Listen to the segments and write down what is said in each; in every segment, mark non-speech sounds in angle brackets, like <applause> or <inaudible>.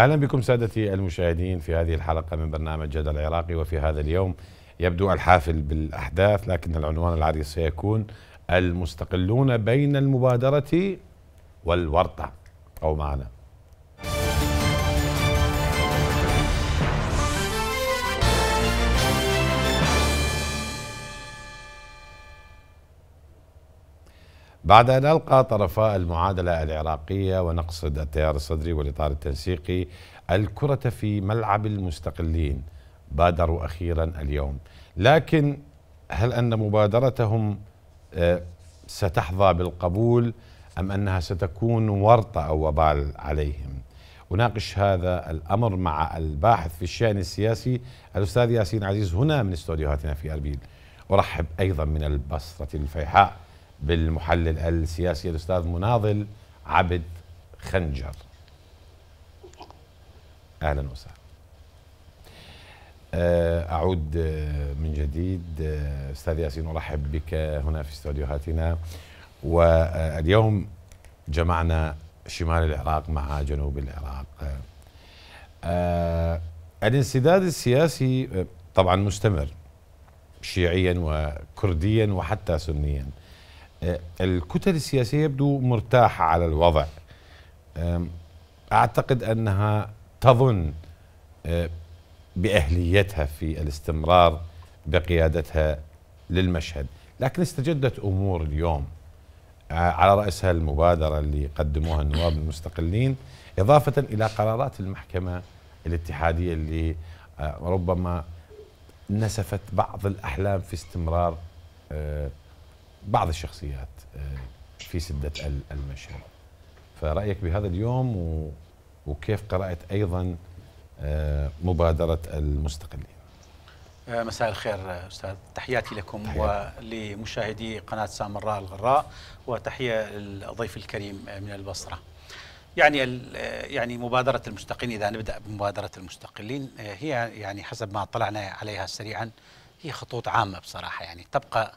اهلا بكم سادتي المشاهدين في هذه الحلقه من برنامج جدل العراقي وفي هذا اليوم يبدو الحافل بالاحداث لكن العنوان العريض سيكون المستقلون بين المبادره والورطه او معنا بعد أن ألقى طرفا المعادلة العراقية ونقصد التيار الصدري والإطار التنسيقي الكرة في ملعب المستقلين بادروا أخيرا اليوم لكن هل أن مبادرتهم آه، ستحظى بالقبول أم أنها ستكون ورطة أو وبال عليهم أناقش هذا الأمر مع الباحث في الشأن السياسي الأستاذ ياسين عزيز هنا من استوديوهاتنا في أربيل أرحب أيضا من البصرة الفيحاء بالمحلل السياسي الاستاذ مناضل عبد خنجر اهلا وسهلا آه، اعود آه، من جديد آه، استاذ ياسين ارحب بك هنا في استوديوهاتنا واليوم جمعنا شمال العراق مع جنوب العراق الانسداد السياسي طبعا مستمر شيعيا وكرديا وحتى سنيا آه، الكتل السياسية يبدو مرتاحة على الوضع أعتقد أنها تظن آه، بأهليتها في الاستمرار بقيادتها للمشهد لكن استجدت أمور اليوم آه، على رأسها المبادرة اللي قدموها النواب المستقلين إضافة إلى قرارات المحكمة الاتحادية اللي ربما نسفت بعض الأحلام في استمرار بعض الشخصيات آه، في سدة المشهد فرأيك بهذا اليوم وكيف قرأت أيضا آه، مبادرة المستقلين آه، مساء الخير أستاذ تحياتي لكم تحياتي. ولمشاهدي قناة سامراء الغراء وتحية الضيف الكريم من البصرة يعني يعني مبادرة المستقلين إذا نبدأ بمبادرة المستقلين هي يعني حسب ما اطلعنا عليها سريعا هي خطوط عامة بصراحة يعني تبقى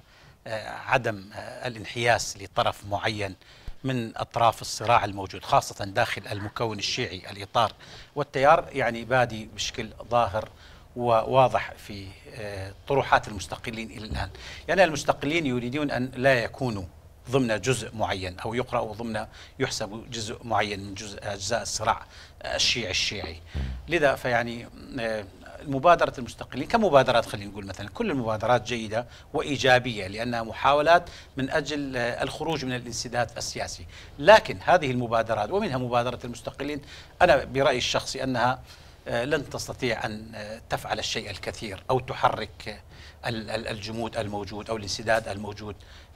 آه، عدم آه، الانحياز لطرف معين من اطراف الصراع الموجود خاصه داخل المكون الشيعي الاطار والتيار يعني بادي بشكل ظاهر وواضح في آه، طروحات المستقلين الى الان يعني المستقلين يريدون ان لا يكونوا ضمن جزء معين او يقرا ضمن يحسب جزء معين من جزء اجزاء الصراع الشيعي الشيعي لذا فيعني مبادرة المستقلين كمبادرات خلينا نقول مثلا كل المبادرات جيدة وإيجابية لأنها محاولات من أجل آه، الخروج من الانسداد السياسي لكن هذه المبادرات ومنها مبادرة المستقلين أنا برأيي الشخصي أنها آه، لن تستطيع أن آه، تفعل الشيء الكثير أو تحرك الجمود الموجود أو الانسداد الموجود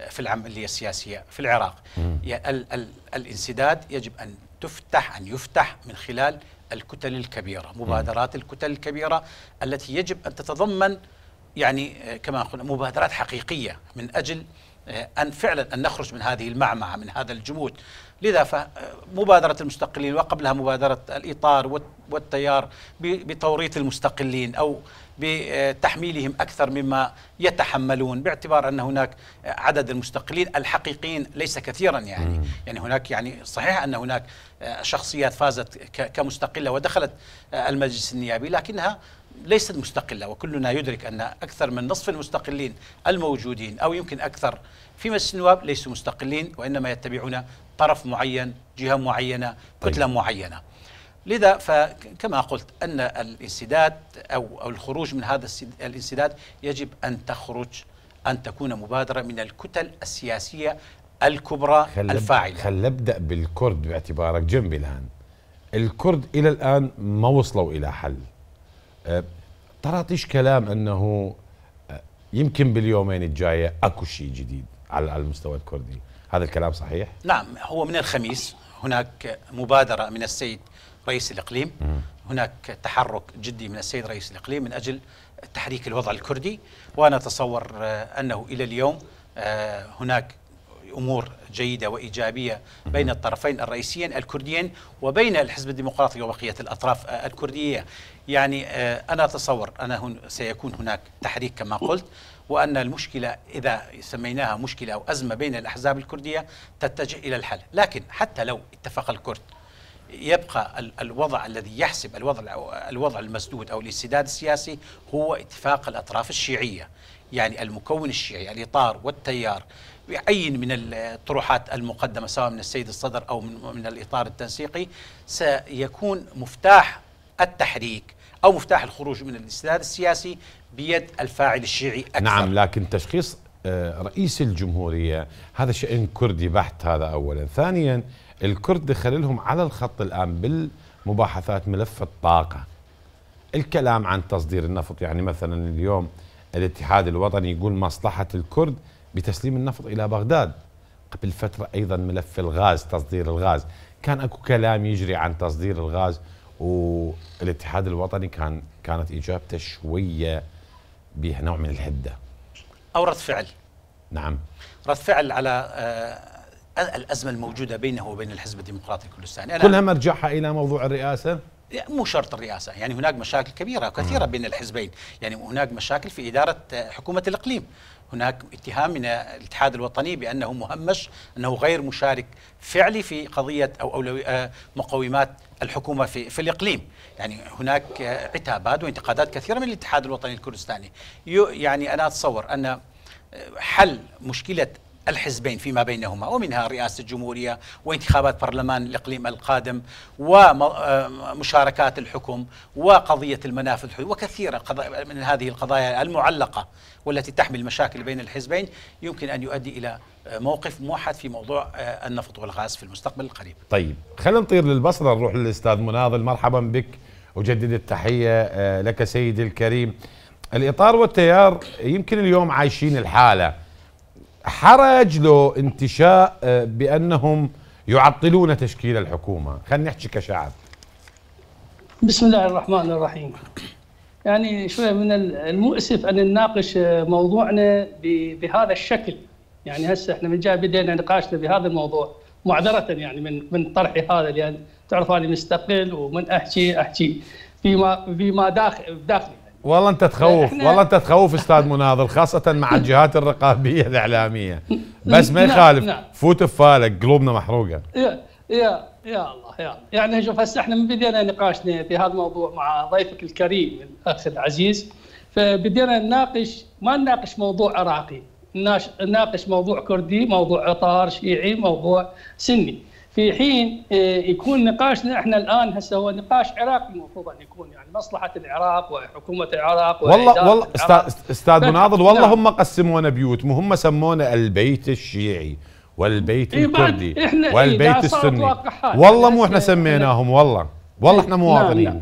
في العملية السياسية في العراق يعني الانسداد يجب أن تفتح أن يفتح من خلال الكتل الكبيرة مبادرات الكتل الكبيرة التي يجب أن تتضمن يعني آه، كما قلنا مبادرات حقيقية من أجل آه، أن فعلا أن نخرج من هذه المعمعة من هذا الجمود لذا فمبادرة آه، المستقلين وقبلها مبادرة الإطار والتيار بتوريط المستقلين أو بتحميلهم أكثر مما يتحملون باعتبار أن هناك عدد المستقلين الحقيقيين ليس كثيرا يعني يعني هناك يعني صحيح أن هناك شخصيات فازت كمستقلة ودخلت المجلس النيابي لكنها ليست مستقلة وكلنا يدرك أن أكثر من نصف المستقلين الموجودين أو يمكن أكثر في مجلس النواب ليسوا مستقلين وإنما يتبعون طرف معين جهة معينة كتلة طيب. معينة لذا فكما قلت أن الانسداد أو, أو الخروج من هذا الانسداد يجب أن تخرج أن تكون مبادرة من الكتل السياسية الكبرى خل الفاعلة خل أبدأ بالكرد باعتبارك جنبي الآن الكرد إلى الآن ما وصلوا إلى حل طراطيش أه، كلام أنه أه، يمكن باليومين الجاية أكو شيء جديد على المستوى الكردي هذا الكلام صحيح؟ نعم هو من الخميس هناك مبادرة من السيد رئيس الإقليم هناك تحرك جدي من السيد رئيس الإقليم من أجل تحريك الوضع الكردي وأنا أتصور آه، أنه إلى اليوم آه، هناك امور جيده وايجابيه بين الطرفين الرئيسيين الكرديين وبين الحزب الديمقراطي وبقيه الاطراف آه، الكرديه يعني انا اتصور ان هن سيكون هناك تحريك كما قلت وان المشكله اذا سميناها مشكله او ازمه بين الاحزاب الكرديه تتجه الى الحل لكن حتى لو اتفق الكرد يبقى الوضع الذي يحسب الوضع الوضع المسدود او الاستداد السياسي هو اتفاق الاطراف الشيعيه يعني المكون الشيعي الاطار والتيار باي من الطروحات المقدمه سواء من السيد الصدر او من, من الاطار التنسيقي سيكون مفتاح التحريك او مفتاح الخروج من الاستداد السياسي بيد الفاعل الشيعي اكثر نعم لكن تشخيص آه، رئيس الجمهوريه هذا شان كردي بحت هذا اولا ثانيا الكرد خللهم على الخط الآن بالمباحثات ملف الطاقة الكلام عن تصدير النفط يعني مثلا اليوم الاتحاد الوطني يقول مصلحة الكرد بتسليم النفط إلى بغداد قبل فترة أيضا ملف الغاز تصدير الغاز كان أكو كلام يجري عن تصدير الغاز والاتحاد الوطني كان كانت إجابته شوية بها نوع من الهدة أو رد فعل نعم رد فعل على آه، الازمه الموجوده بينه وبين الحزب الديمقراطي الكردستاني كلها مرجعها الى موضوع الرئاسه مو شرط الرئاسة يعني هناك مشاكل كبيرة وكثيرة بين الحزبين يعني هناك مشاكل في إدارة حكومة الإقليم هناك اتهام من الاتحاد الوطني بأنه مهمش أنه غير مشارك فعلي في قضية أو أولوي آه، مقومات الحكومة في, في الإقليم يعني هناك عتابات وانتقادات كثيرة من الاتحاد الوطني الكردستاني يعني أنا أتصور أن حل مشكلة الحزبين فيما بينهما ومنها رئاسة الجمهورية وانتخابات برلمان الإقليم القادم ومشاركات الحكم وقضية المنافذ وكثيرة من هذه القضايا المعلقة والتي تحمل مشاكل بين الحزبين يمكن أن يؤدي إلى موقف موحد في موضوع آه، النفط والغاز في المستقبل القريب طيب خلينا نطير للبصرة نروح للأستاذ مناضل مرحبا بك أجدد التحية آه، لك سيدي الكريم الإطار والتيار يمكن اليوم عايشين الحالة حرج لو انتشاء آه، بأنهم يعطلون تشكيل الحكومة خلينا نحكي كشعب بسم الله الرحمن الرحيم يعني شوية من المؤسف أن نناقش آه، موضوعنا بهذا الشكل يعني هسه احنا من جهه بدينا نقاشنا بهذا الموضوع معذره يعني من من طرحي هذا لان تعرف انا مستقل ومن احكي احكي فيما فيما داخل داخلي والله انت تخوف والله انت تخوف استاذ مناضل خاصه مع <laughs> الجهات الرقابيه الاعلاميه بس ما نعم، يخالف نعم. فوت فالك قلوبنا محروقه يا يا يا الله يا يعني شوف هسه احنا من بدينا نقاشنا في هذا الموضوع مع ضيفك الكريم الاخ العزيز فبدينا نناقش ما نناقش موضوع عراقي نناقش موضوع كردي موضوع عطار شيعي موضوع سني في حين آه، يكون نقاشنا احنا الان هسه هو نقاش عراقي المفروض ان يكون يعني مصلحه العراق وحكومه العراق والله والله العراق استاذ مناضل والله نعم. هم قسمونا بيوت مو هم سمونا البيت الشيعي والبيت الكردي والبيت السني والله مو احنا سميناهم والله والله احنا مواطنين نعم،,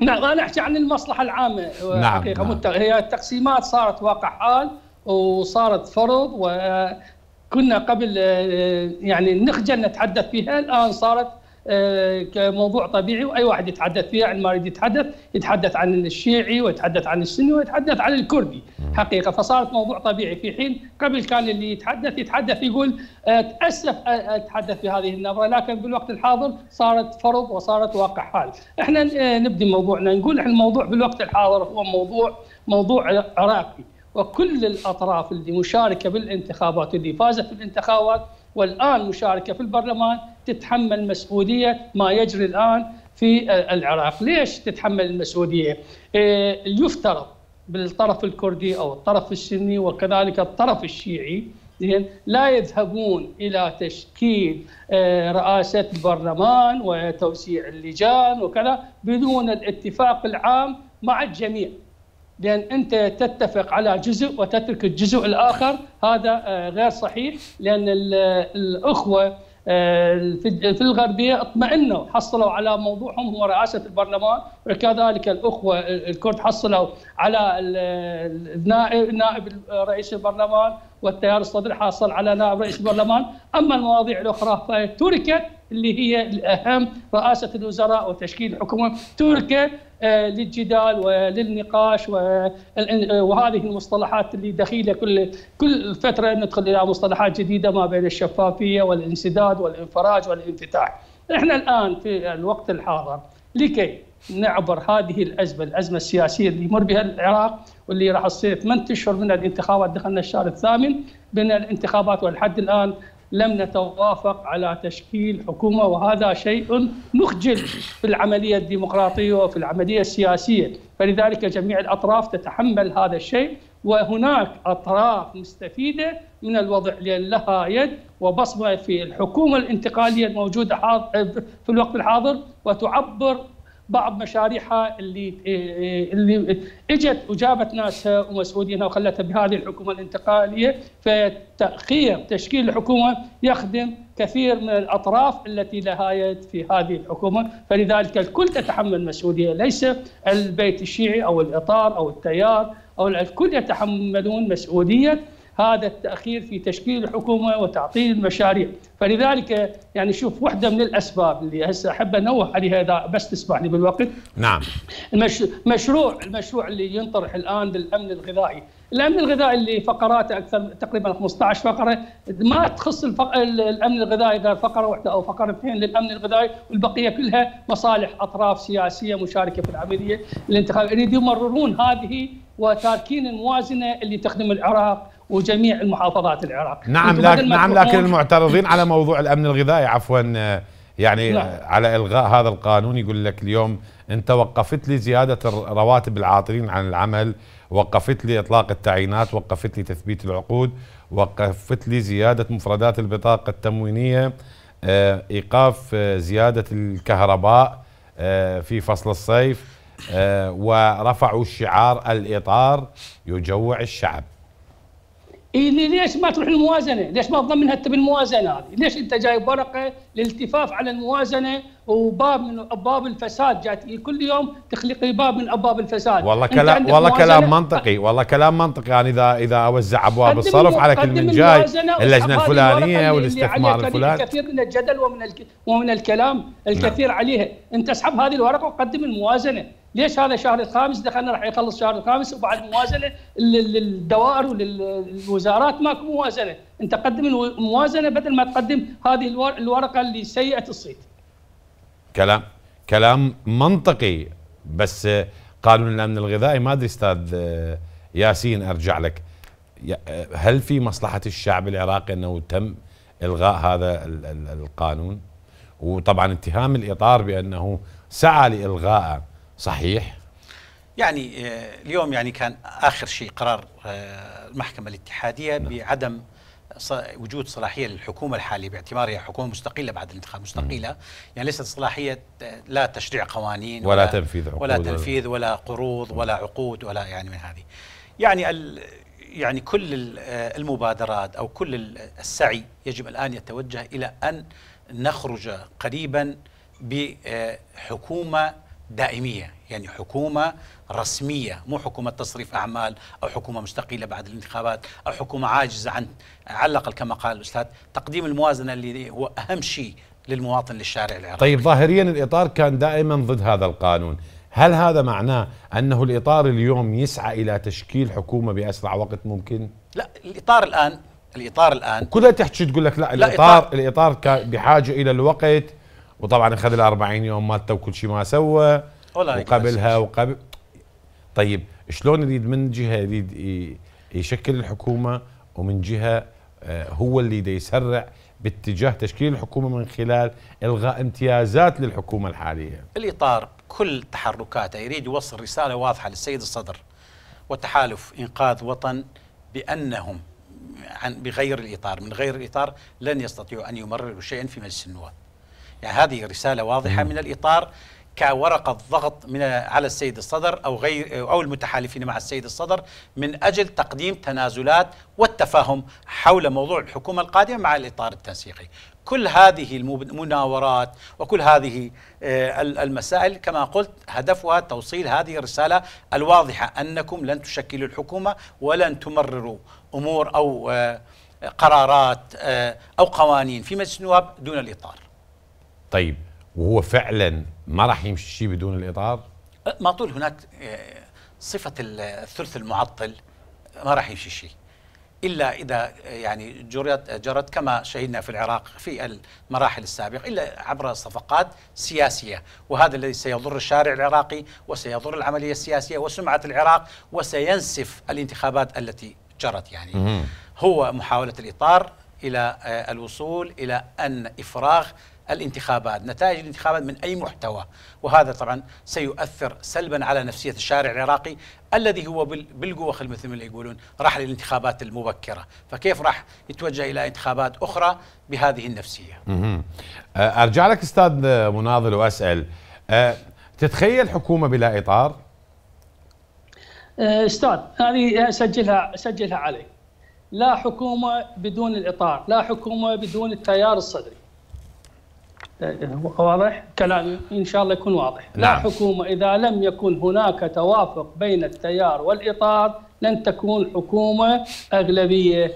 نعم. نعم, انا احكي عن المصلحه العامه آه، نعم, حقيقة نعم. هي التقسيمات صارت واقع حال وصارت فرض و كنا قبل آه، آه، يعني نخجل نتحدث فيها الان صارت آه، كموضوع طبيعي واي واحد يتحدث فيها عن ما يريد يتحدث، يتحدث عن الشيعي ويتحدث عن السني ويتحدث عن الكردي حقيقه فصارت موضوع طبيعي في حين قبل كان اللي يتحدث يتحدث يقول اتاسف اتحدث بهذه النظره لكن بالوقت الحاضر صارت فرض وصارت واقع حال، احنا نبدي موضوعنا نقول احنا الموضوع بالوقت الحاضر هو موضوع موضوع عراقي وكل الأطراف اللي مشاركة بالانتخابات واللي فازت بالانتخابات والآن مشاركة في البرلمان تتحمل مسؤولية ما يجري الآن في العراق ليش تتحمل المسؤولية آه، يفترض بالطرف الكردي أو الطرف السني وكذلك الطرف الشيعي زين لا يذهبون الى تشكيل آه، رئاسه البرلمان وتوسيع اللجان وكذا بدون الاتفاق العام مع الجميع لان انت تتفق على جزء وتترك الجزء الاخر هذا آه، غير صحيح لان الاخوه آه، في الغربيه اطمئنوا حصلوا على موضوعهم هو رئاسه البرلمان وكذلك الاخوه آه، الكرد حصلوا على نائب رئيس البرلمان والتيار الصدري حاصل على نائب رئيس البرلمان أما المواضيع الأخرى فهي اللي هي الأهم رئاسة الوزراء وتشكيل الحكومة تركت آه، للجدال وللنقاش وهذه المصطلحات اللي دخيله كل كل فتره ندخل الى مصطلحات جديده ما بين الشفافيه والانسداد والانفراج والانفتاح. احنا الان في الوقت الحاضر لكي نعبر هذه الازمه، الازمه السياسيه اللي يمر بها العراق واللي راح تصير ثمان اشهر من الانتخابات دخلنا الشهر الثامن بين الانتخابات والحد الان لم نتوافق على تشكيل حكومه وهذا شيء مخجل في العمليه الديمقراطيه وفي العمليه السياسيه، فلذلك جميع الاطراف تتحمل هذا الشيء وهناك اطراف مستفيده من الوضع لان لها يد وبصمه في الحكومه الانتقاليه الموجوده في الوقت الحاضر وتعبر بعض مشاريعها اللي إيه، اللي اجت وجابت ناسها ومسؤولينها وخلتها بهذه الحكومه الانتقاليه فتاخير تشكيل الحكومه يخدم كثير من الاطراف التي لا يد في هذه الحكومه فلذلك الكل تتحمل مسؤوليه ليس البيت الشيعي او الاطار او التيار او الكل يتحملون مسؤوليه هذا التاخير في تشكيل الحكومه وتعطيل المشاريع، فلذلك يعني شوف واحده من الاسباب اللي هسه احب انوه عليها اذا بس تسمح لي بالوقت. نعم. المش... مشروع المشروع اللي ينطرح الان بالامن الغذائي، الامن الغذائي اللي فقراته اكثر تقريبا 15 فقره ما تخص الفق... الامن الغذائي غير فقره واحده او فقرتين للامن الغذائي والبقيه كلها مصالح اطراف سياسيه مشاركه في العمليه الانتخابيه، يريدون يمررون هذه وتاركين الموازنه اللي تخدم العراق وجميع المحافظات العراق نعم لكن نعم لكن المعترضين على موضوع الامن الغذائي عفوا آه، يعني نعم. على الغاء هذا القانون يقول لك اليوم انت وقفت لي زياده رواتب العاطلين عن العمل وقفت لي اطلاق التعيينات وقفت لي تثبيت العقود وقفت لي زياده مفردات البطاقه التموينيه آه، ايقاف آه، زياده الكهرباء في فصل الصيف ورفعوا شعار الاطار يجوع الشعب إيه ليش ما تروح الموازنه؟ ليش ما تضمنها انت بالموازنه هذه؟ ليش انت جايب ورقه للالتفاف على الموازنه وباب من ابواب الفساد جات إيه، كل يوم تخلقي باب من ابواب الفساد والله كلام والله كلام منطقي والله كلام منطقي يعني اذا اذا اوزع ابواب الصرف على كل من جاي اللجنه الفلانيه والاستثمار الفلاني الكثير من الجدل ومن الك... ومن الكلام الكثير نعم. عليها انت اسحب هذه الورقه وقدم الموازنه ليش هذا شهر الخامس دخلنا راح يخلص شهر الخامس وبعد موازنه للدوائر وللوزارات ماكو موازنه انت قدم الموازنه بدل ما تقدم هذه الورقه اللي سيئه الصيت كلام كلام منطقي بس قانون الامن الغذائي ما ادري استاذ آه، ياسين ارجع لك آه، هل في مصلحه الشعب العراقي انه تم الغاء هذا القانون وطبعا اتهام الاطار بانه سعى لالغائه صحيح يعني آه، اليوم يعني كان اخر شيء قرار المحكمه الاتحاديه نعم. بعدم وجود صلاحيه للحكومه الحاليه باعتبارها حكومه مستقله بعد الانتخاب مستقله يعني ليست صلاحيه لا تشريع قوانين ولا, ولا تنفيذ عقود ولا تنفيذ ولا قروض ولا عقود ولا يعني من هذه يعني ال يعني كل آه، المبادرات او كل السعي يجب الان يتوجه الى ان نخرج قريبا بحكومه دائمية يعني حكومة رسمية مو حكومة تصريف أعمال أو حكومة مستقلة بعد الانتخابات أو حكومة عاجزة عن على الأقل كما قال الأستاذ تقديم الموازنة اللي هو أهم شيء للمواطن للشارع العراقي طيب ظاهريا الإطار كان دائما ضد هذا القانون هل هذا معناه أنه الإطار اليوم يسعى إلى تشكيل حكومة بأسرع وقت ممكن؟ لا الإطار الآن الإطار الآن كلها تحكي تقول لك لا, لا الإطار, إطار الإطار كان بحاجة إلى الوقت وطبعا اخذ ال 40 يوم مالته وكل شيء ما سوى oh, وقبلها وقبل طيب شلون يريد من جهه يريد يشكل الحكومه ومن جهه آه، هو اللي دا يسرع باتجاه تشكيل الحكومه من خلال الغاء امتيازات للحكومه الحاليه. الاطار كل تحركاته يريد يوصل رساله واضحه للسيد الصدر وتحالف انقاذ وطن بانهم عن بغير الاطار من غير الاطار لن يستطيعوا ان يمرروا شيئا في مجلس النواب. يعني هذه رسالة واضحة من الإطار كورقة ضغط من على السيد الصدر أو غير أو المتحالفين مع السيد الصدر من أجل تقديم تنازلات والتفاهم حول موضوع الحكومة القادمة مع الإطار التنسيقي كل هذه المناورات وكل هذه آه، المسائل كما قلت هدفها توصيل هذه الرسالة الواضحة أنكم لن تشكلوا الحكومة ولن تمرروا أمور أو آه، قرارات آه، أو قوانين في مجلس النواب دون الإطار طيب وهو فعلا ما راح يمشي بدون الاطار؟ أه، ما طول هناك أه، صفه الثلث المعطل ما راح يمشي شيء الا اذا أه، يعني جرت جرت كما شهدنا في العراق في المراحل السابقه الا عبر صفقات سياسيه وهذا الذي سيضر الشارع العراقي وسيضر العمليه السياسيه وسمعه العراق وسينسف الانتخابات التي جرت يعني هو محاوله الاطار الى الوصول الى ان افراغ الانتخابات نتائج الانتخابات من أي محتوى وهذا طبعا سيؤثر سلبا على نفسية الشارع العراقي الذي هو بالقوة مثل ما يقولون راح للانتخابات المبكرة فكيف راح يتوجه إلى انتخابات أخرى بهذه النفسية أرجع لك أستاذ مناضل وأسأل تتخيل حكومة بلا إطار استاذ هذه سجلها سجلها علي لا حكومه بدون الاطار، لا حكومه بدون التيار الصدري. آه، واضح كلامي ان شاء الله يكون واضح نعم. لا حكومه اذا لم يكن هناك توافق بين التيار والاطار لن تكون حكومه اغلبيه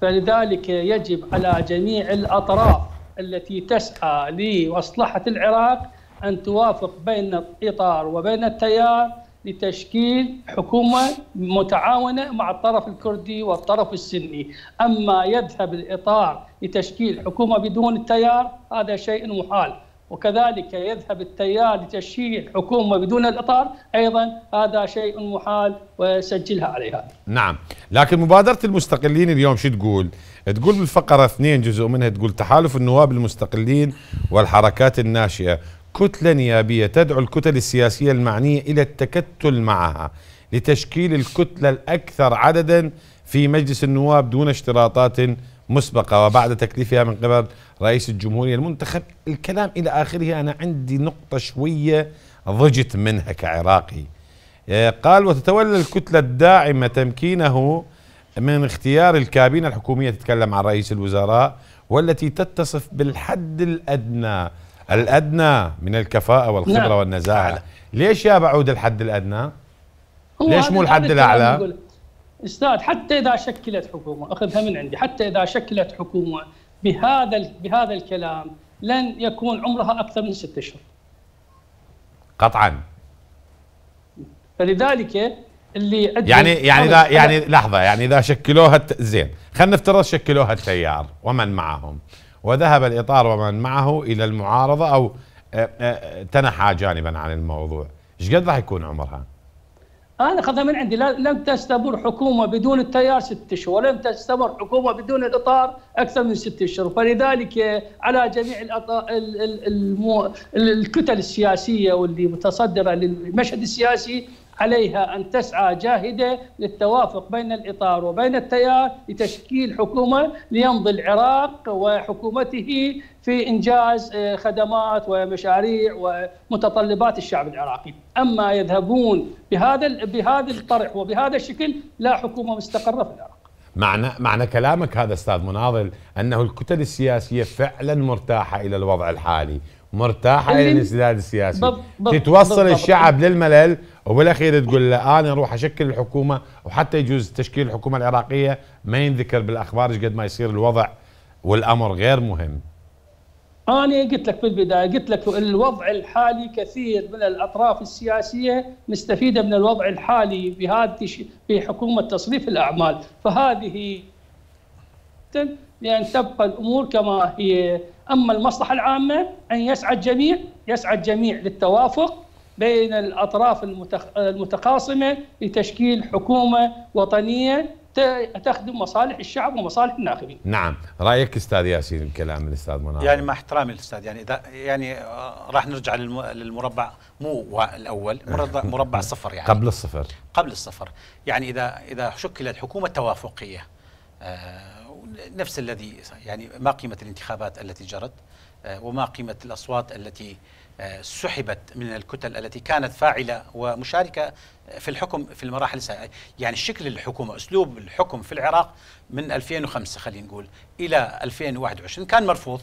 فلذلك يجب على جميع الاطراف التي تسعى لمصلحه العراق ان توافق بين الاطار وبين التيار لتشكيل حكومه متعاونه مع الطرف الكردي والطرف السني اما يذهب الاطار لتشكيل حكومة بدون التيار هذا شيء محال وكذلك يذهب التيار لتشكيل حكومة بدون الإطار أيضا هذا شيء محال وسجلها عليها نعم لكن مبادرة المستقلين اليوم شو تقول تقول بالفقرة اثنين جزء منها تقول تحالف النواب المستقلين والحركات الناشئة كتلة نيابية تدعو الكتل السياسية المعنية إلى التكتل معها لتشكيل الكتلة الأكثر عددا في مجلس النواب دون اشتراطات مسبقة وبعد تكليفها من قبل رئيس الجمهورية المنتخب الكلام إلى آخره أنا عندي نقطة شوية ضجت منها كعراقي آه، قال وتتولى الكتلة الداعمة تمكينه من اختيار الكابينة الحكومية تتكلم عن رئيس الوزراء والتي تتصف بالحد الأدنى الأدنى من الكفاءة والخبرة نعم. والنزاهة ليش يا بعود الحد الأدنى ليش مو الحد الأعلى استاذ حتى اذا شكلت حكومه اخذها من عندي حتى اذا شكلت حكومه بهذا بهذا الكلام لن يكون عمرها اكثر من ست اشهر. قطعا. فلذلك اللي يعني يعني اذا يعني لحظه يعني اذا شكلوها زين خلينا نفترض شكلوها التيار ومن معهم وذهب الاطار ومن معه الى المعارضه او تنحى جانبا عن الموضوع ايش قد راح يكون عمرها؟ انا اخذها من عندي لم تستمر حكومه بدون التيار ست اشهر لم تستمر حكومه بدون الاطار اكثر من ست اشهر فلذلك على جميع الكتل السياسيه واللي متصدره للمشهد السياسي عليها أن تسعى جاهدة للتوافق بين الإطار وبين التيار لتشكيل حكومة ليمضي العراق وحكومته في إنجاز آه، خدمات ومشاريع ومتطلبات الشعب العراقي أما يذهبون بهذا بهذا الطرح وبهذا الشكل لا حكومة مستقرة في العراق معنى معنى كلامك هذا استاذ مناضل انه الكتل السياسيه فعلا مرتاحه الى الوضع الحالي مرتاحه الى الانسداد السياسي بب بب تتوصل بب الشعب للملل وبالاخير تقول له انا اروح اشكل الحكومه وحتى يجوز تشكيل الحكومه العراقيه ما ينذكر بالاخبار ايش قد ما يصير الوضع والامر غير مهم. انا قلت لك في البدايه قلت لك الوضع الحالي كثير من الاطراف السياسيه مستفيده من الوضع الحالي بهذه في حكومه تصريف الاعمال فهذه لان تبقى الامور كما هي اما المصلحه العامه ان يسعى الجميع يسعى الجميع للتوافق بين الاطراف المتخاصمه لتشكيل حكومه وطنيه تخدم مصالح الشعب ومصالح الناخبين. نعم، رايك استاذ ياسين من الاستاذ منار. يعني مع احترامي للاستاذ يعني اذا يعني آه، راح نرجع للمربع مو الاول، <laughs> مربع صفر يعني. قبل الصفر. قبل الصفر، يعني اذا اذا شكلت حكومه توافقيه آه، نفس الذي يعني ما قيمه الانتخابات التي جرت آه، وما قيمه الاصوات التي آه، سحبت من الكتل التي كانت فاعلة ومشاركة في الحكم في المراحل السابقة يعني شكل الحكومة أسلوب الحكم في العراق من 2005 خلينا نقول إلى 2021 كان مرفوض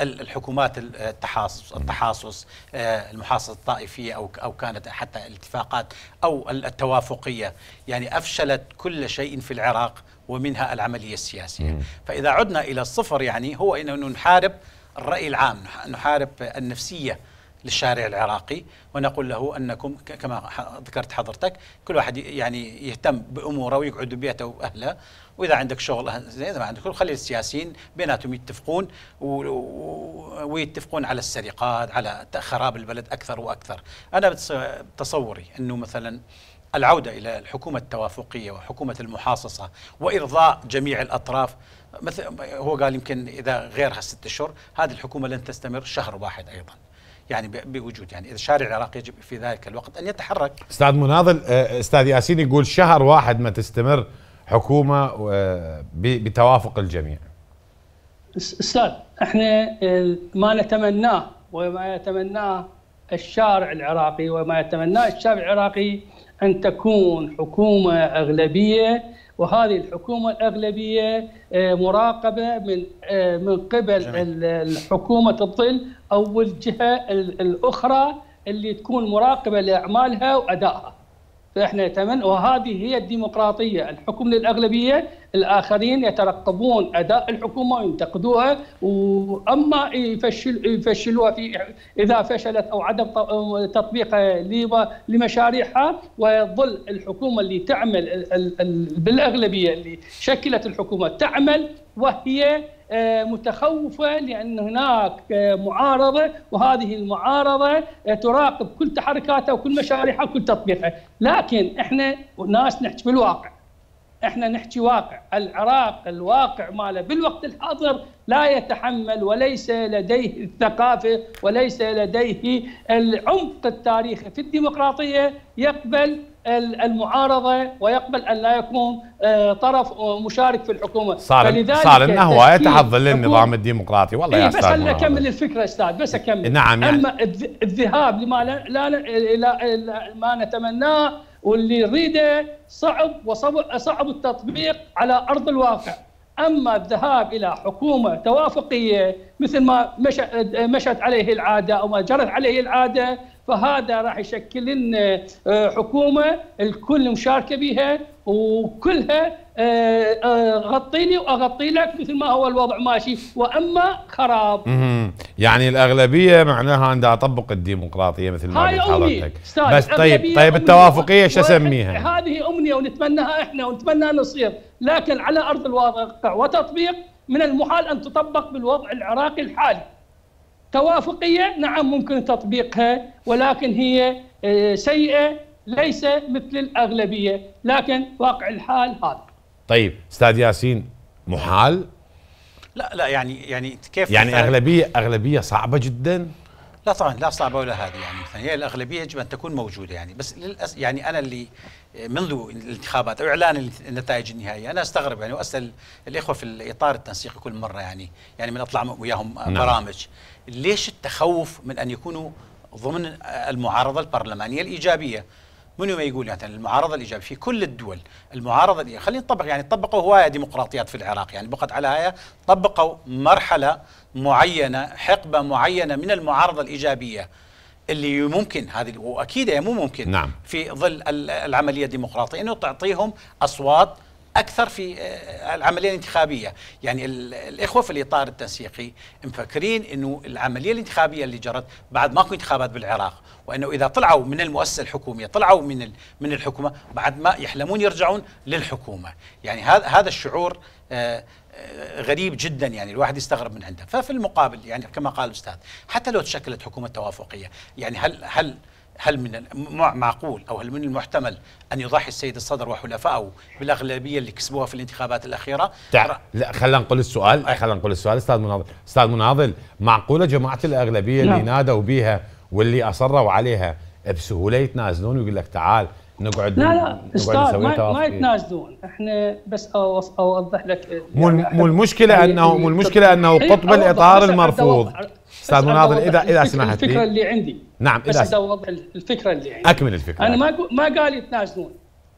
الحكومات التحاصص التحاصص آه، المحاصصه الطائفيه او او كانت حتى الاتفاقات او التوافقيه يعني افشلت كل شيء في العراق ومنها العمليه السياسيه فاذا عدنا الى الصفر يعني هو انه نحارب الرأي العام نحارب النفسية للشارع العراقي ونقول له انكم كما ذكرت حضرتك كل واحد يعني يهتم باموره ويقعد ببيته واهله واذا عندك شغل زي اذا ما عندك شغل خلي السياسيين بيناتهم يتفقون ويتفقون على السرقات على خراب البلد اكثر واكثر انا بتصوري انه مثلا العوده الى الحكومه التوافقيه وحكومه المحاصصه وارضاء جميع الاطراف مثل هو قال يمكن اذا غيرها ست اشهر هذه الحكومه لن تستمر شهر واحد ايضا يعني بوجود يعني اذا الشارع العراقي يجب في ذلك الوقت ان يتحرك استاذ مناضل آه، استاذ ياسين يقول شهر واحد ما تستمر حكومه آه، بتوافق الجميع استاذ احنا آه، ما نتمناه وما يتمناه الشارع العراقي وما يتمناه الشعب العراقي ان تكون حكومه اغلبيه وهذه الحكومه الاغلبيه آه، مراقبه من آه، من قبل حكومه الظل او الجهه الاخرى اللي تكون مراقبه لاعمالها وادائها. فاحنا نتمنى وهذه هي الديمقراطيه الحكم للاغلبيه الاخرين يترقبون اداء الحكومه وينتقدوها واما يفشل يفشلوها في اذا فشلت او عدم تطبيقها لمشاريعها ويظل الحكومه اللي تعمل بالاغلبيه اللي شكلت الحكومه تعمل وهي آه، متخوفة لأن هناك آه، معارضة وهذه المعارضة آه، تراقب كل تحركاتها وكل مشاريعها وكل تطبيقها لكن إحنا ناس نحكي بالواقع احنا نحكي واقع العراق الواقع ماله بالوقت الحاضر لا يتحمل وليس لديه الثقافه وليس لديه العمق التاريخي في الديمقراطيه يقبل المعارضه ويقبل ان لا يكون آه، طرف آه، مشارك في الحكومه صار فلذلك صار انه هوايه تحضر للنظام الديمقراطي والله إيه يا استاذ بس خليني اكمل الفكره استاذ بس اكمل نعم يعني. اما الذهاب لما لا, لا لا ما نتمناه واللي نريده صعب وصعب صعب التطبيق على ارض الواقع اما الذهاب الى حكومه توافقيه مثل ما مشت عليه العاده او ما جرت عليه العاده فهذا راح يشكل لنا آه، آه، حكومه الكل مشاركه بها وكلها آه، غطيني واغطي لك مثل ما هو الوضع ماشي واما خراب يعني الاغلبيه معناها عند اطبق الديمقراطيه مثل ما قلت حضرتك بس طيب طيب التوافقيه شو اسميها؟ هذه امنيه ونتمناها احنا ونتمنى ان نصير لكن على ارض الواقع وتطبيق من المحال ان تطبق بالوضع العراقي الحالي توافقيه نعم ممكن تطبيقها ولكن هي آه، سيئه ليس مثل الاغلبيه لكن واقع الحال هذا طيب استاذ ياسين محال لا لا يعني يعني كيف يعني اغلبيه اغلبيه صعبه جدا لا طبعا لا صعبه ولا هذه يعني هي الاغلبيه يجب ان تكون موجوده يعني بس للأس يعني انا اللي آه، منذ الانتخابات او اعلان النتائج النهائيه انا استغرب يعني واسال الاخوه في الاطار التنسيقي كل مره يعني يعني من اطلع وياهم نعم. برامج ليش التخوف من أن يكونوا ضمن المعارضة البرلمانية الإيجابية من ما يقول يعني المعارضه الايجابيه في كل الدول المعارضه خلينا نطبق يعني طبقوا هوايه ديمقراطيات في العراق يعني بقت على هاي طبقوا مرحله معينه حقبه معينه من المعارضه الايجابيه اللي ممكن هذه واكيد مو ممكن نعم. في ظل العمليه الديمقراطيه انه تعطيهم اصوات اكثر في آه، العمليه الانتخابيه، يعني الاخوه في الاطار التنسيقي مفكرين انه العمليه الانتخابيه اللي جرت بعد ماكو انتخابات بالعراق، وانه اذا طلعوا من المؤسسه الحكوميه، طلعوا من من الحكومه، بعد ما يحلمون يرجعون للحكومه، يعني هذا هذا الشعور آه، آه، غريب جدا يعني الواحد يستغرب من عنده، ففي المقابل يعني كما قال الاستاذ، حتى لو تشكلت حكومه توافقيه، يعني هل هل هل من معقول أو هل من المحتمل أن يضحي السيد الصدر وحلفائه بالأغلبية اللي كسبوها في الانتخابات الأخيرة تعال لا خلينا نقول السؤال خلينا نقول السؤال أستاذ مناضل أستاذ مناضل معقولة جماعة الأغلبية اللي نعم. نادوا بها واللي أصروا عليها بسهولة يتنازلون ويقول لك تعال نقعد لا لا استاذ ما, ما يتنازلون احنا بس اوضح لك مو يعني مو المشكله يعني انه مو يعني المشكله انه قطب الاطار المرفوض استاذ مناضل اذا اذا سمحت لي الفكره اللي عندي نعم بس اذا اوضح الفكره اللي عندي اكمل الفكره انا ما نعم. ما قال يتنازلون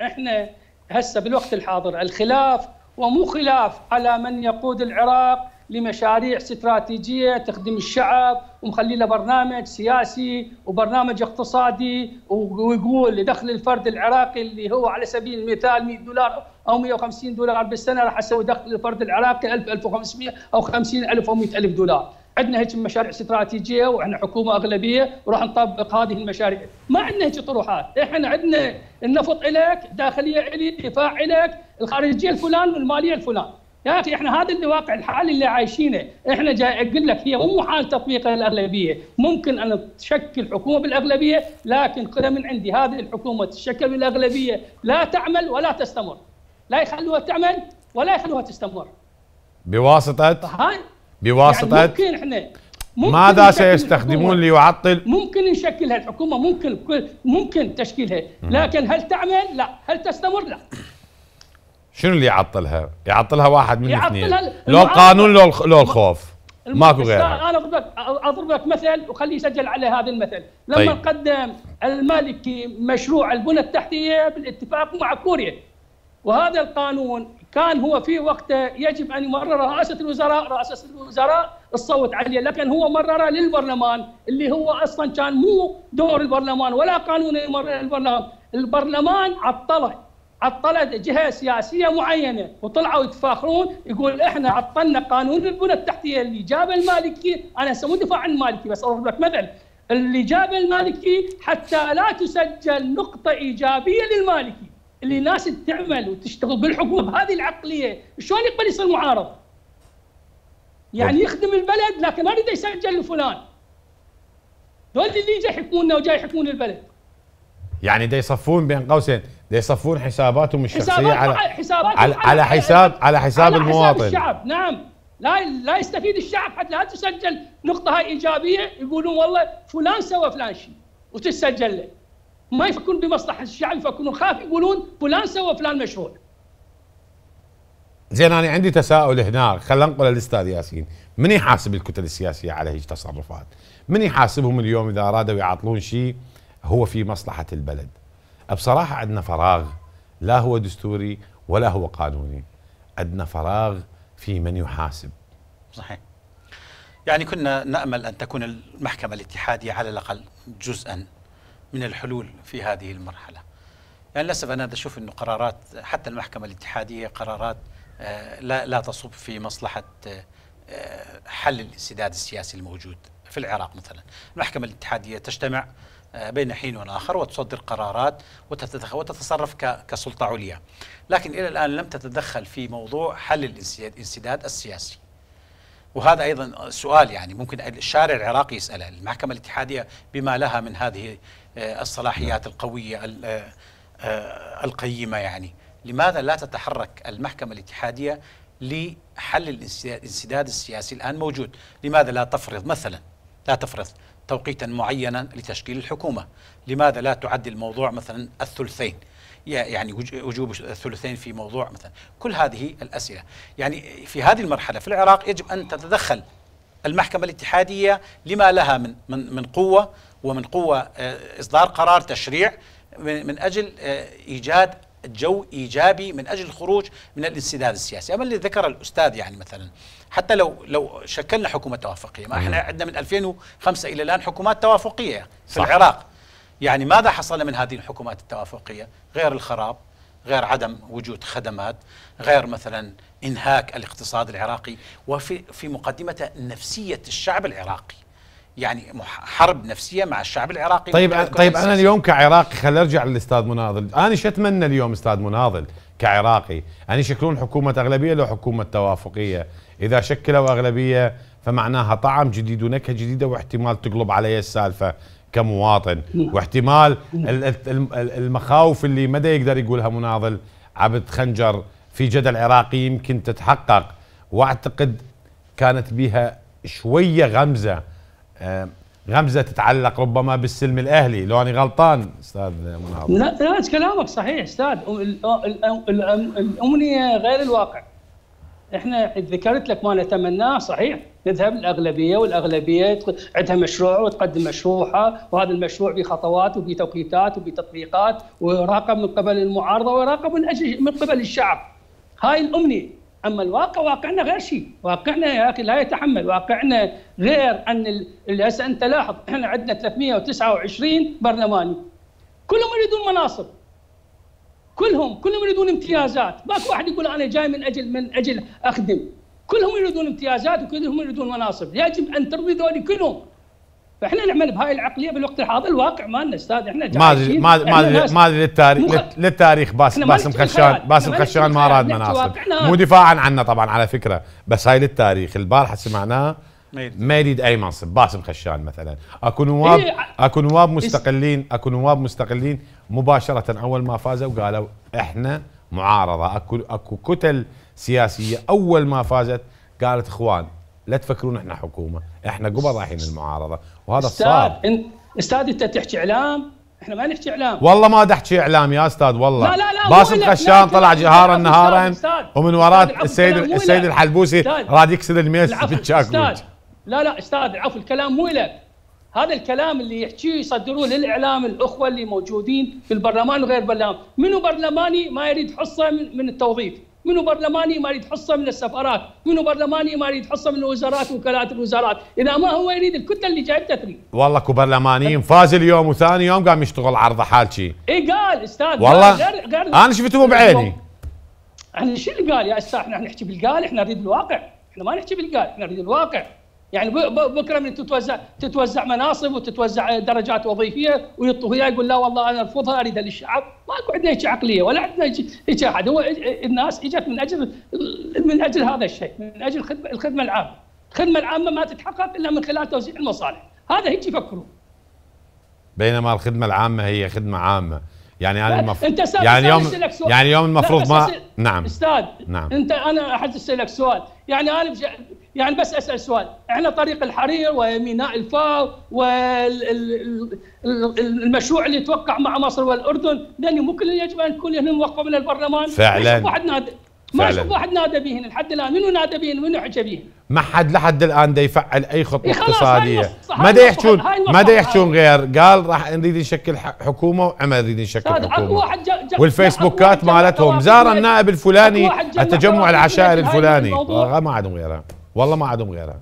احنا هسه بالوقت الحاضر الخلاف ومو خلاف على من يقود العراق لمشاريع استراتيجيه تخدم الشعب ومخلي له برنامج سياسي وبرنامج اقتصادي ويقول دخل الفرد العراقي اللي هو على سبيل المثال 100 دولار او 150 دولار بالسنه راح اسوي دخل الفرد العراقي 1000 1500 او 50000 او 100000 دولار عندنا هيك مشاريع استراتيجيه وعندنا حكومه اغلبيه وراح نطبق هذه المشاريع، ما عندنا هيك طروحات، احنا عندنا النفط الك، داخليه الي، دفاع الك، الخارجيه الفلان والماليه الفلان. يا اخي احنا هذا الواقع الحالي اللي عايشينه، احنا جاي اقول لك هي مو حال تطبيق الاغلبيه، ممكن ان تشكل حكومه بالاغلبيه لكن كذا من عندي هذه الحكومه تشكل بالاغلبيه لا تعمل ولا تستمر. لا يخلوها تعمل ولا يخلوها تستمر. بواسطه؟ بواسطه يعني ممكن احنا ممكن ماذا سيستخدمون ليعطل ممكن نشكلها الحكومه ممكن ممكن تشكيلها لكن هل تعمل لا هل تستمر لا شنو اللي يعطلها يعطلها واحد من الاثنين لو القانون لو لو الخوف ماكو غيرها انا اضرب لك اضرب لك مثل وخليه يسجل على هذا المثل لما طيب. قدم المالكي مشروع البنى التحتيه بالاتفاق مع كوريا وهذا القانون كان هو في وقته يجب ان يمرر رئاسه الوزراء، رئاسه الوزراء الصوت عليه، لكن هو مرره للبرلمان اللي هو اصلا كان مو دور البرلمان ولا قانون يمرر البرلمان، البرلمان عطله عطله جهه سياسيه معينه وطلعوا يتفاخرون يقول احنا عطلنا قانون البنى التحتيه اللي جاب المالكي انا هسه مو دفاع عن المالكي بس اضرب لك مثل اللي جاب المالكي حتى لا تسجل نقطه ايجابيه للمالكي اللي ناس تعمل وتشتغل بالحكومه بهذه العقليه شلون يقبل يصير معارض؟ يعني طيب. يخدم البلد لكن ما يريد يسجل لفلان دول اللي جاي يحكمونا وجاي يحكمون البلد يعني دا يصفون بين قوسين دا يصفون حساباتهم الشخصية حسابات على, حسابات على, على حساب على حساب على المواطن حساب الشعب نعم لا لا يستفيد الشعب حتى لا تسجل نقطة هاي إيجابية يقولون والله فلان سوى فلان شيء وتسجل له ما يفكرون بمصلحه الشعب يفكرون خاف يقولون فلان سوى فلان مشروع زين انا عندي تساؤل هنا خلينا نقول للاستاذ ياسين من يحاسب الكتل السياسيه على هيج تصرفات من يحاسبهم اليوم اذا ارادوا يعطلون شيء هو في مصلحه البلد بصراحه عندنا فراغ لا هو دستوري ولا هو قانوني عندنا فراغ في من يحاسب صحيح يعني كنا نامل ان تكون المحكمه الاتحاديه على الاقل جزءا من الحلول في هذه المرحلة يعني للأسف أنا أشوف أنه قرارات حتى المحكمة الاتحادية قرارات آه، لا, لا تصب في مصلحة آه، آه، حل الانسداد السياسي الموجود في العراق مثلا المحكمة الاتحادية تجتمع بين حين وآخر وتصدر قرارات وتتصرف كسلطة عليا لكن إلى الآن لم تتدخل في موضوع حل الانسداد السياسي وهذا أيضا سؤال يعني ممكن الشارع العراقي يسأله المحكمة الاتحادية بما لها من هذه آه، الصلاحيات نعم. القوية آه، آه، القيمة يعني لماذا لا تتحرك المحكمة الاتحادية لحل الانسداد السياسي الآن موجود لماذا لا تفرض مثلا لا تفرض توقيتا معينا لتشكيل الحكومة لماذا لا تعد الموضوع مثلا الثلثين يعني وجوب الثلثين في موضوع مثلا كل هذه الأسئلة يعني في هذه المرحلة في العراق يجب أن تتدخل المحكمة الاتحادية لما لها من من, من قوة ومن قوة آه، إصدار قرار تشريع من أجل آه، إيجاد جو ايجابي من اجل الخروج من الانسداد السياسي، اما اللي ذكر الاستاذ يعني مثلا حتى لو لو شكلنا حكومه توافقيه، ما احنا عندنا من 2005 الى الان حكومات توافقيه في صح. العراق. يعني ماذا حصل من هذه الحكومات التوافقيه؟ غير الخراب، غير عدم وجود خدمات، غير مثلا انهاك الاقتصاد العراقي، وفي في مقدمته نفسيه الشعب العراقي. يعني حرب نفسيه مع الشعب العراقي طيب طيب انا اليوم كعراقي خل ارجع للاستاذ مناضل انا شو اتمنى اليوم استاذ مناضل كعراقي أن يعني يشكلون حكومة أغلبية لو حكومة توافقية إذا شكلوا أغلبية فمعناها طعم جديد ونكهة جديدة واحتمال تقلب علي السالفة كمواطن نعم. واحتمال نعم. المخاوف اللي مدى يقدر يقولها مناضل عبد خنجر في جدل عراقي يمكن تتحقق واعتقد كانت بها شوية غمزة آه، غمزه تتعلق ربما بالسلم الاهلي لو انا غلطان استاذ مناظر لا لا كلامك صحيح استاذ الامنيه غير الواقع احنا ذكرت لك ما نتمناه صحيح نذهب للاغلبيه والاغلبيه عندها مشروع وتقدم مشروعها وهذا المشروع بخطوات وفي وبتطبيقات ويراقب من قبل المعارضه ويراقب من اجل من قبل الشعب هاي الامنيه اما الواقع واقعنا غير شيء، واقعنا يا اخي لا يتحمل، واقعنا غير ان هسه انت لاحظ احنا عندنا 329 برلماني كلهم يريدون مناصب كلهم كلهم يريدون امتيازات، ماكو واحد يقول انا جاي من اجل من اجل اخدم، كلهم يريدون امتيازات وكلهم يريدون مناصب، يجب ان ترضي ذولي كلهم فاحنا نعمل بهاي العقليه بالوقت الحاضر الواقع مالنا استاذ احنا ما ادري ما ادري ما ادري للتاريخ للتاريخ باسم باسم خشان باسم خشان ما راد مناصب مو دفاعا عنا طبعا على فكره بس هاي للتاريخ البارحه سمعناه ما يريد اي منصب باسم خشان مثلا اكو إيه، نواب إيه، اكو نواب مستقلين اكو نواب مستقلين مباشره اول ما فازوا قالوا احنا معارضه اكو اكو كتل سياسيه اول ما فازت قالت اخوان لا تفكرون احنا حكومه احنا قبل رايحين المعارضه وهذا استاذ انت استاذ انت تحكي اعلام احنا ما نحكي اعلام والله ما احكي اعلام يا استاذ والله لا لا لا باسم خشان طلع جهارا نهارا ومن وراه السيد السيد الحلبوسي راد يكسر الميس في الشاكوش لا لا استاذ العفو الكلام مو لك هذا الكلام اللي يحكيه يصدروه للاعلام الاخوه اللي موجودين في البرلمان وغير البرلمان منو برلماني ما يريد حصه من التوظيف منو برلماني ما يريد حصه من السفارات منو برلماني ما يريد حصه من الوزارات وكالات الوزارات اذا ما هو يريد الكتله اللي جايبته تريد والله اكو برلمانيين فاز اليوم وثاني يوم قام يشتغل عرضه شيء. اي قال استاذ والله غير غير انا شفته بعيني احنا شو اللي قال يا استاذ احنا نحكي بالقال احنا نريد الواقع احنا ما نحكي بالقال احنا نريد الواقع يعني بكره من تتوزع تتوزع مناصب وتتوزع درجات وظيفيه وهي يقول لا والله انا ارفضها اريدها للشعب ماكو عندنا هيك عقليه ولا عندنا هيك احد هو الناس اجت من اجل من اجل هذا الشيء من اجل الخدمه العامه الخدمه العامه ما تتحقق الا من خلال توزيع المصالح هذا هيك يفكرون بينما الخدمه العامه هي خدمه عامه يعني انا المفروض انت يعني, يعني يوم يعني يوم المفروض ما نعم استاذ نعم انت انا احد اسالك سؤال يعني انا يعني بس اسال سؤال احنا طريق الحرير وميناء الفاو والمشروع اللي توقع مع مصر والاردن مو كل يجب ان كل هنا موقفه من البرلمان فعلا ما واحد نادى ما اشوف واحد نادى بهن لحد الان منو نادى بهن منو حكى بهن ما حد لحد الان دا يفعل اي خطوه إيه، اقتصاديه ما دا يحكون ما دا يحكون غير قال راح نريد نشكل حكومه وعمل نريد نشكل حكومه والفيسبوكات مالتهم زار النائب الفلاني التجمع العشائري الفلاني آه، ما عندهم غيرها والله ما عندهم غيرها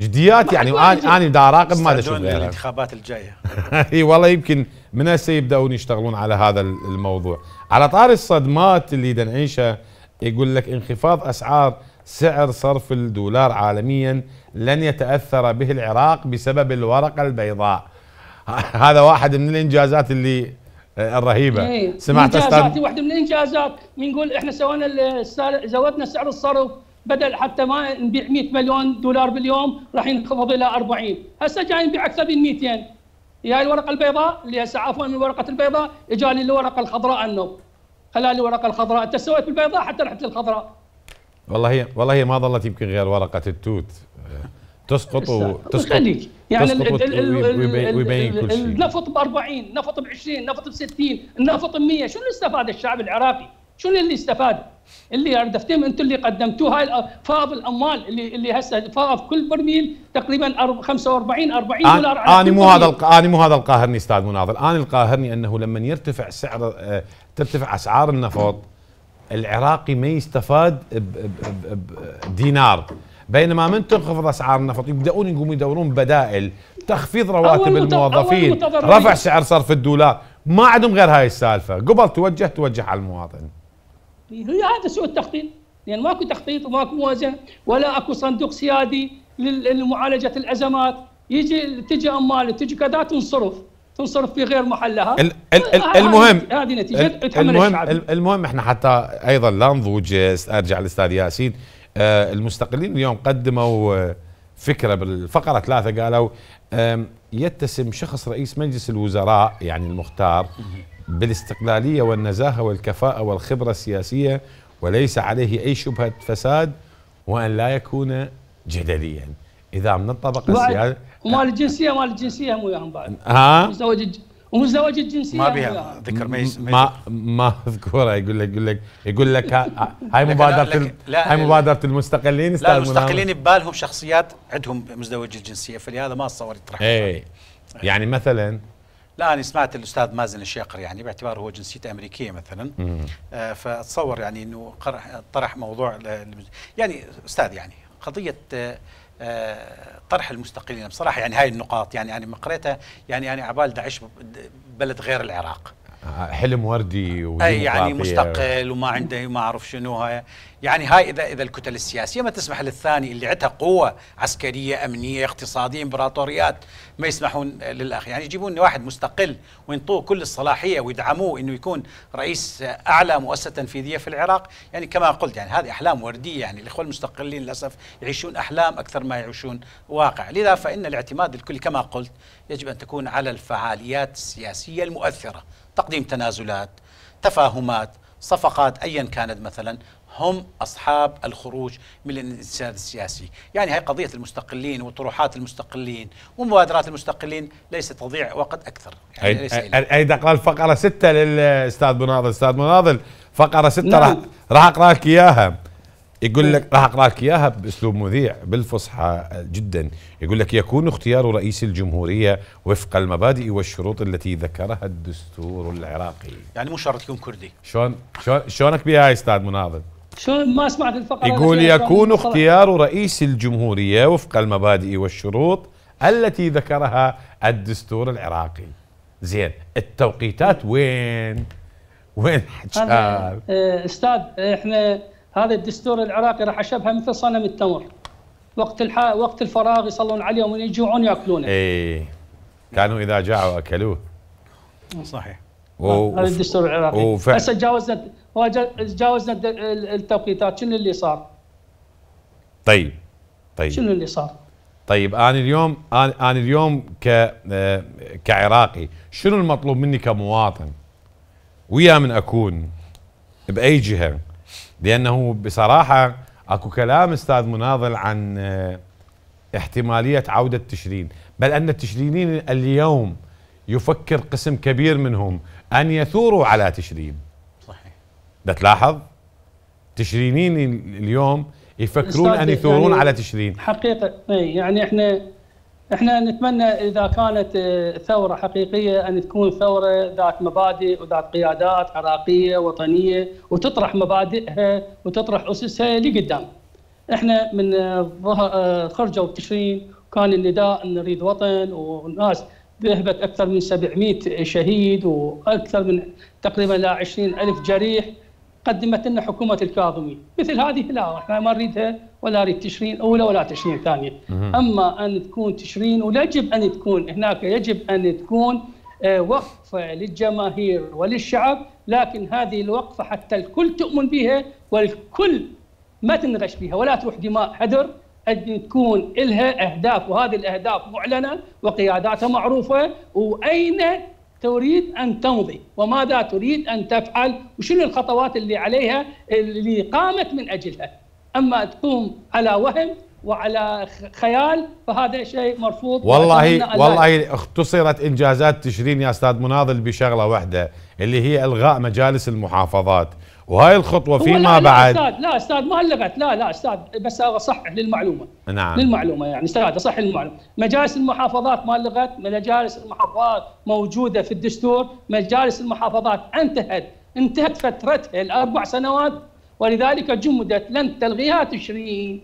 جديات يعني انا انا دا اراقب ما اشوف غيرها الانتخابات الجايه <laughs> اي والله يمكن من هسه يبداون يشتغلون على هذا الموضوع على طار الصدمات اللي نعيشها يقول لك انخفاض اسعار سعر صرف الدولار عالميا لن يتاثر به العراق بسبب الورقه البيضاء <laughs> هذا واحد من الانجازات اللي آه، الرهيبه إيه. سمعت استاذ واحده من الانجازات بنقول احنا سوينا زودنا سعر الصرف بدل حتى ما نبيع 100 مليون دولار باليوم راح ينخفض الى 40 هسه جاي نبيع اكثر من 200 يا الورقه البيضاء اللي هسه عفوا من الورقه البيضاء اجاني الورقه الخضراء انه خلالي الورقه الخضراء انت سويت بالبيضاء حتى رحت للخضراء والله هي والله هي ما ظلت يمكن غير ورقه التوت تسقط وتسقط خليك يعني ويبين كل شيء النفط ب 40 نفط ب 20 نفط ب 60 النفط ب 100 شنو استفاد الشعب العراقي؟ شنو اللي استفاد؟ اللي اردفتهم انتم اللي قدمتوه هاي فائض الاموال اللي اللي هسه فائض كل برميل تقريبا 45 40 آن دولار على انا مو هذا الق... انا مو هذا القاهرني استاذ مناظر انا القاهرني انه لما يرتفع سعر آه، ترتفع اسعار النفط العراقي ما يستفاد بدينار بينما من تنخفض اسعار النفط يبداون يقومون يدورون بدائل تخفيض رواتب الموظفين رفع سعر صرف الدولار ما عندهم غير هاي السالفه قبل توجه توجه على المواطن هي هذا سوء التخطيط لان يعني ماكو تخطيط وماكو موازنه ولا اكو صندوق سيادي لمعالجه الازمات يجي تجي اموال تجي كذا تنصرف تنصرف في غير محلها ال ال ال المهم هذه نتيجه المهم المهم احنا حتى ايضا لا نضوج ارجع للاستاذ ياسين آه المستقلين اليوم قدموا آه، فكره بالفقره ثلاثه قالوا يتسم شخص رئيس مجلس الوزراء يعني المختار بالاستقلالية والنزاهة والكفاءة والخبرة السياسية وليس عليه أي شبهة فساد وأن لا يكون جدليا إذا من الطبقة السياسية مال الجنسية مال الجنسية مو وياهم بعد ها مزدوج ومزدوج الجنسية ما بيها ذكر ما ما اذكرها يقول لك يقول لك يقول لك هاي مبادرة هاي مبادرة المستقلين لا المستقلين ببالهم شخصيات عندهم مزدوج الجنسية فلهذا ما اتصور يطرح إيه. يعني مثلا لا انا سمعت الاستاذ مازن الشيقر يعني باعتباره هو جنسيته امريكيه مثلا آه فاتصور يعني انه طرح موضوع يعني استاذ يعني قضيه آه،, آه طرح المستقلين بصراحه يعني هاي النقاط يعني انا ما قريتها يعني انا يعني عبال داعش بلد غير العراق حلم وردي اي يعني مستقل وما عنده ما اعرف شنو هاي يعني هاي اذا اذا الكتل السياسيه ما تسمح للثاني اللي عندها قوه عسكريه امنيه اقتصاديه امبراطوريات ما يسمحون للاخ يعني يجيبون واحد مستقل وينطوه كل الصلاحيه ويدعموه انه يكون رئيس اعلى مؤسسه تنفيذيه في العراق يعني كما قلت يعني هذه احلام ورديه يعني الاخوه المستقلين للاسف يعيشون احلام اكثر ما يعيشون واقع لذا فان الاعتماد الكلي كما قلت يجب ان تكون على الفعاليات السياسيه المؤثره تقديم تنازلات تفاهمات صفقات أيا كانت مثلا هم أصحاب الخروج من الانسداد السياسي يعني هي قضية المستقلين وطروحات المستقلين ومبادرات المستقلين ليست تضيع وقت أكثر يعني ليس أيضا قال فقرة ستة للأستاذ مناضل أستاذ مناضل فقرة ستة نعم. راح أقرأ لك إياها يقول إيه. لك راح اقرا لك اياها باسلوب مذيع بالفصحى جدا يقول لك يكون اختيار رئيس الجمهوريه وفق المبادئ والشروط التي ذكرها الدستور العراقي يعني مو شرط يكون كردي شلون شلون شلونك بها استاذ مناظر شلون ما سمعت الفقره يقول يكون اختيار رئيس الجمهوريه وفق المبادئ والشروط التي ذكرها الدستور العراقي زين التوقيتات وين وين حكى آه، استاذ احنا هذا الدستور العراقي راح اشبهه مثل صنم التمر وقت الح... وقت الفراغ يصلون عليهم ويجوعون يجوعون ياكلونه اي كانوا اذا جاعوا اكلوه صحيح هذا الدستور العراقي هسه تجاوزنا تجاوزنا التوقيتات شنو اللي صار؟ طيب طيب شنو اللي صار؟ طيب انا اليوم انا اليوم ك كعراقي شنو المطلوب مني كمواطن؟ ويا من اكون؟ باي جهه؟ لانه بصراحه اكو كلام استاذ مناضل عن آه، احتماليه عوده تشرين، بل ان التشرينيين اليوم يفكر قسم كبير منهم ان يثوروا على تشرين. صحيح. لا تلاحظ؟ تشرينين اليوم يفكرون ان يثورون يعني على تشرين. حقيقه إيه، يعني احنا احنا نتمنى اذا كانت آه، ثوره حقيقيه ان تكون ثوره ذات مبادئ وذات قيادات عراقيه وطنيه وتطرح مبادئها وتطرح اسسها لقدام. احنا من آه، آه، خرجوا بتشرين كان النداء نريد وطن وناس ذهبت اكثر من 700 شهيد واكثر من تقريبا 20 الف جريح قدمت لنا حكومه الكاظمي مثل هذه لا احنا ما نريدها ولا نريد تشرين اولى ولا تشرين ثانيه اما ان تكون تشرين ويجب ان تكون هناك يجب ان تكون آه، وقفه للجماهير وللشعب لكن هذه الوقفه حتى الكل تؤمن بها والكل ما تنغش بها ولا تروح دماء حدر أن تكون لها أهداف وهذه الأهداف معلنة وقياداتها معروفة وأين تريد أن تمضي وماذا تريد أن تفعل وشنو الخطوات اللي عليها اللي قامت من أجلها أما تقوم على وهم وعلى خيال فهذا شيء مرفوض والله والله اختصرت انجازات تشرين يا استاذ مناضل بشغله واحده اللي هي الغاء مجالس المحافظات وهاي الخطوه فيما بعد لا استاذ لا استاذ ما لغت لا لا استاذ بس اصحح للمعلومه نعم للمعلومه يعني استاذ اصحح للمعلومه مجالس المحافظات ما لغت مجالس المحافظات موجوده في الدستور مجالس المحافظات انتهت انتهت فترتها الاربع سنوات ولذلك جمدت لن تلغيها تشرين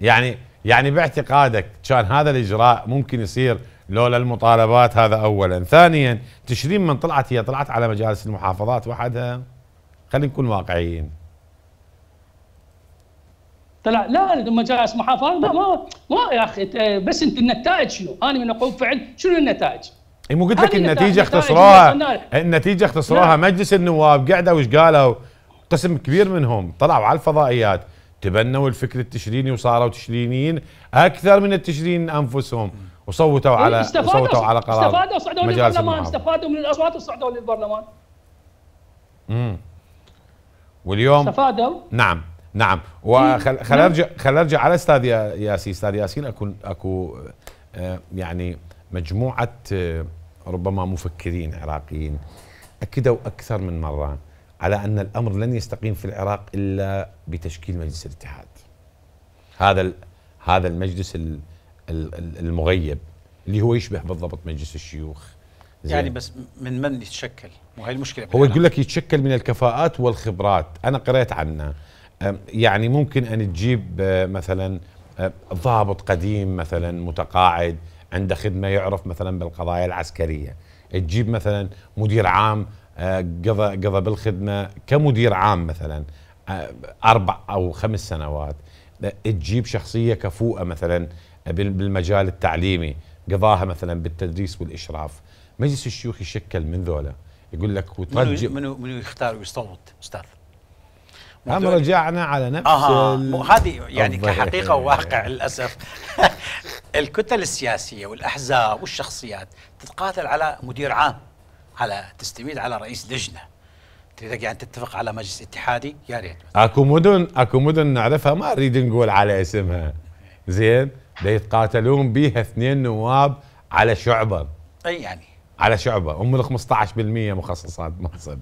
يعني يعني باعتقادك كان هذا الاجراء ممكن يصير لولا المطالبات هذا اولا ثانيا تشرين من طلعت هي طلعت على مجالس المحافظات وحدها خلينا نكون واقعيين طلع لا مجالس محافظات ما ما, ما يا اخي بس انت النتائج شنو؟ انا من اقوم فعل شنو النتائج؟ اي مو قلت لك النتيجه اختصروها النتيجه اختصروها مجلس النواب قعدوا وش قالوا؟ قسم كبير منهم طلعوا على الفضائيات تبنوا الفكر التشريني وصاروا تشرينيين اكثر من التشرين انفسهم وصوتوا على إيه، صوتوا على قرار استفادوا صعدوا للبرلمان استفادوا من الاصوات وصعدوا للبرلمان امم واليوم استفادوا نعم نعم وخل نعم. ارجع خل ارجع على استاذ ياسين استاذ ياسين اكو اكو آه، يعني مجموعه آه، ربما مفكرين عراقيين اكدوا اكثر من مره على ان الامر لن يستقيم في العراق الا بتشكيل مجلس الاتحاد هذا هذا المجلس المغيب اللي هو يشبه بالضبط مجلس الشيوخ زي. يعني بس من من يتشكل وهي المشكله هو يقول لك يتشكل من الكفاءات والخبرات انا قرأت عنها يعني ممكن ان تجيب أه، مثلا أه، ضابط قديم مثلا متقاعد عنده خدمه يعرف مثلا بالقضايا العسكريه تجيب مثلا مدير عام أه، قضى قضى بالخدمه كمدير عام مثلا اربع او خمس سنوات تجيب شخصيه كفوءه مثلا بالمجال التعليمي قضاها مثلا بالتدريس والاشراف مجلس الشيوخ يشكل من ذولا يقول لك وترجع منو منو يختار ويصوت استاذ هم رجعنا على نفس آه, آه، هذه يعني كحقيقه وواقع للاسف <laughs> الكتل السياسيه والاحزاب والشخصيات تتقاتل على مدير عام على تستميل على رئيس لجنه تريدك يعني تتفق على مجلس اتحادي يا ريت اكو مدن اكو مدن نعرفها ما اريد نقول على اسمها زين دا يتقاتلون بيها اثنين نواب على شعبه اي يعني على شعبه هم ال 15% مخصصات منصب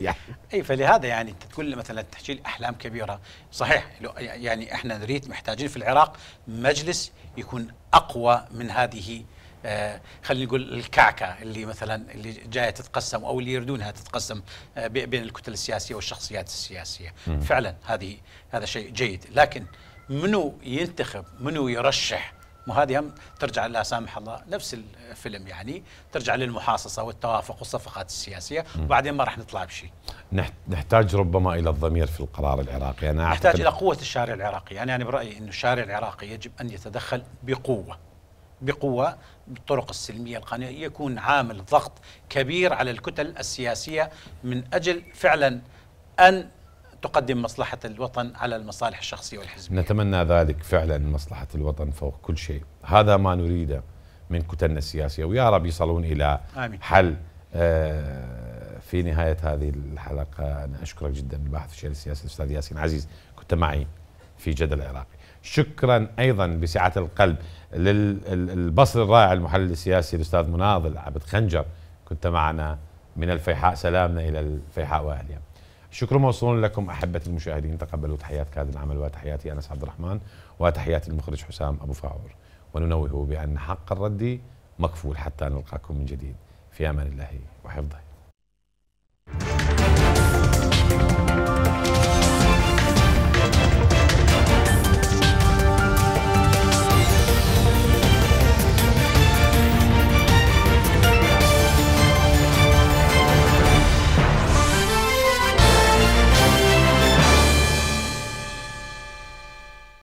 يعني اي فلهذا يعني انت تقول لي مثلا تحكي لي احلام كبيره صحيح يعني احنا نريد محتاجين في العراق مجلس يكون اقوى من هذه آه خلينا نقول الكعكه اللي مثلا اللي جايه تتقسم او اللي يريدونها تتقسم آه بين الكتل السياسيه والشخصيات السياسيه م. فعلا هذه هذا شيء جيد لكن منو ينتخب منو يرشح وهذه هم ترجع لا سامح الله نفس الفيلم يعني ترجع للمحاصصه والتوافق والصفقات السياسيه وبعدين ما راح نطلع بشيء نحتاج ربما الى الضمير في القرار العراقي انا نحتاج الى قوه الشارع العراقي يعني انا برايي انه الشارع العراقي يجب ان يتدخل بقوه بقوة بالطرق السلمية القانونية يكون عامل ضغط كبير على الكتل السياسية من أجل فعلا أن تقدم مصلحة الوطن على المصالح الشخصية والحزبية نتمنى ذلك فعلا مصلحة الوطن فوق كل شيء هذا ما نريده من كتلنا السياسية ويا رب يصلون إلى آمين. حل آه، في نهاية هذه الحلقة أنا أشكرك جدا الباحث الشيء السياسي الأستاذ ياسين عزيز كنت معي في جدل العراقي شكرا أيضا بسعة القلب للبصر الرائع المحلل السياسي الأستاذ مناضل عبد خنجر كنت معنا من الفيحاء سلامنا إلى الفيحاء وأهلها شكرا موصول لكم أحبة المشاهدين تقبلوا تحيات كادر العمل وتحياتي أنس عبد الرحمن وتحيات المخرج حسام أبو فاعور وننوه بأن حق الرد مكفول حتى نلقاكم من جديد في أمان الله وحفظه